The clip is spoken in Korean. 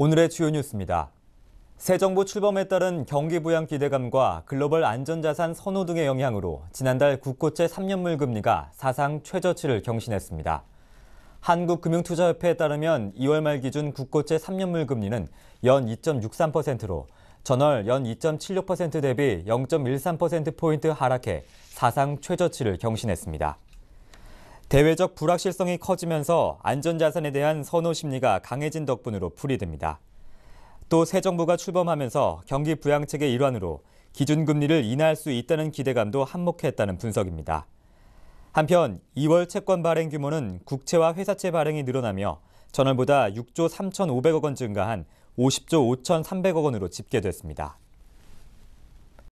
오늘의 주요 뉴스입니다. 새 정부 출범에 따른 경기 부양 기대감과 글로벌 안전자산 선호 등의 영향으로 지난달 국고채 3년물 금리가 사상 최저치를 경신했습니다. 한국금융투자협회에 따르면 2월 말 기준 국고채 3년물 금리는 연 2.63%로 전월 연 2.76% 대비 0.13%포인트 하락해 사상 최저치를 경신했습니다. 대외적 불확실성이 커지면서 안전자산에 대한 선호 심리가 강해진 덕분으로 풀이됩니다. 또 새 정부가 출범하면서 경기 부양책의 일환으로 기준금리를 인하할 수 있다는 기대감도 한몫했다는 분석입니다. 한편 2월 채권 발행 규모는 국채와 회사채 발행이 늘어나며 전월보다 6조 3,500억 원 증가한 50조 5,300억 원으로 집계됐습니다.